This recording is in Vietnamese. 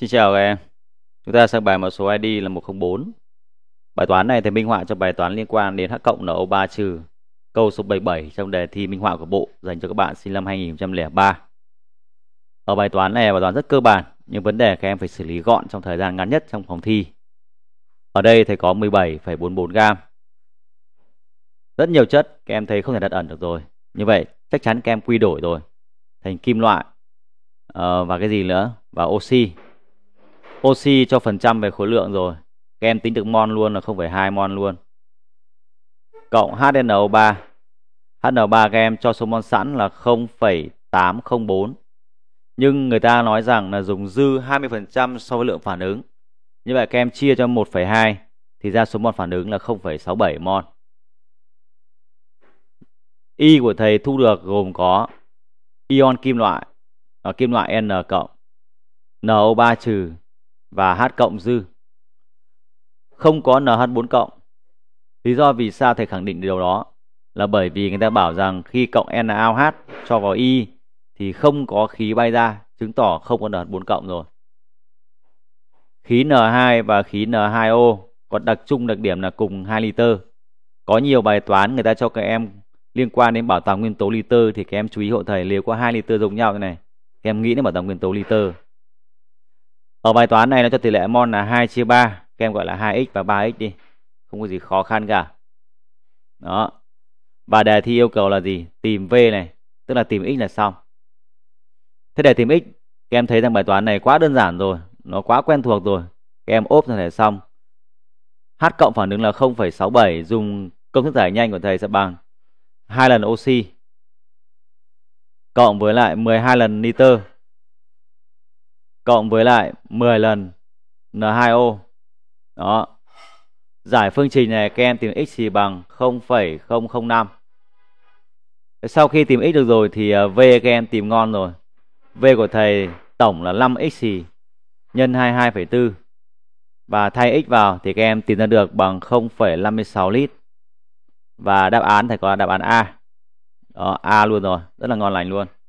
Xin chào các em. Chúng ta sang bài mã số ID là 104. Bài toán này thì minh họa cho bài toán liên quan đến h cộng NO3 trừ câu số 77 trong đề thi minh họa của bộ dành cho các bạn sinh năm 2003. Ở bài toán này bài toán rất cơ bản nhưng vấn đề các em phải xử lý gọn trong thời gian ngắn nhất trong phòng thi. Ở đây thầy có 17,44 gam. Rất nhiều chất các em thấy không thể đặt ẩn được rồi. Như vậy chắc chắn các em quy đổi rồi thành kim loại uh, và cái gì nữa và oxy oxy cho phần trăm về khối lượng rồi các em tính được mol luôn là 0,2 mol luôn cộng HNO3 HNO3 các em cho số mol sẵn là 0,804 nhưng người ta nói rằng là dùng dư 20% so với lượng phản ứng như vậy các em chia cho 1,2 thì ra số mol phản ứng là 0,67 mol Y của thầy thu được gồm có ion kim loại ở à, kim loại N cộng NO3 trừ và H cộng dư. Không có NH4 cộng. Lý do vì sao thầy khẳng định điều đó là bởi vì người ta bảo rằng khi cộng NaOH cho vào Y thì không có khí bay ra, chứng tỏ không có NH4 cộng rồi. Khí N2 và khí N2O có đặc trưng đặc điểm là cùng 2 liter. Có nhiều bài toán người ta cho các em liên quan đến bảo tàng nguyên tố liter thì các em chú ý hộ thầy nếu có 2 liter giống nhau thế này, các em nghĩ đến bảo tàng nguyên tố liter. Ở bài toán này nó cho tỷ lệ mol là 2 chia 3, các em gọi là 2x và 3x đi. Không có gì khó khăn cả. Đó. Và đề thi yêu cầu là gì? Tìm v này, tức là tìm x là xong. Thế để tìm x, các em thấy rằng bài toán này quá đơn giản rồi, nó quá quen thuộc rồi. Các em ốp ra để xong. H cộng phản ứng là 0,67 dùng công thức giải nhanh của thầy sẽ bằng hai lần oxy cộng với lại 12 lần nitơ cộng với lại 10 lần N2O. Đó. Giải phương trình này các em tìm x thì bằng 0,005. Sau khi tìm x được rồi thì ờ, V các em tìm ngon rồi. V của thầy tổng là 5x nhân 22,4 và thay x vào thì các em tìm ra được bằng 0,56 lít. Và đáp án thầy có đáp án A. Đó, A luôn rồi, rất là ngon lành luôn.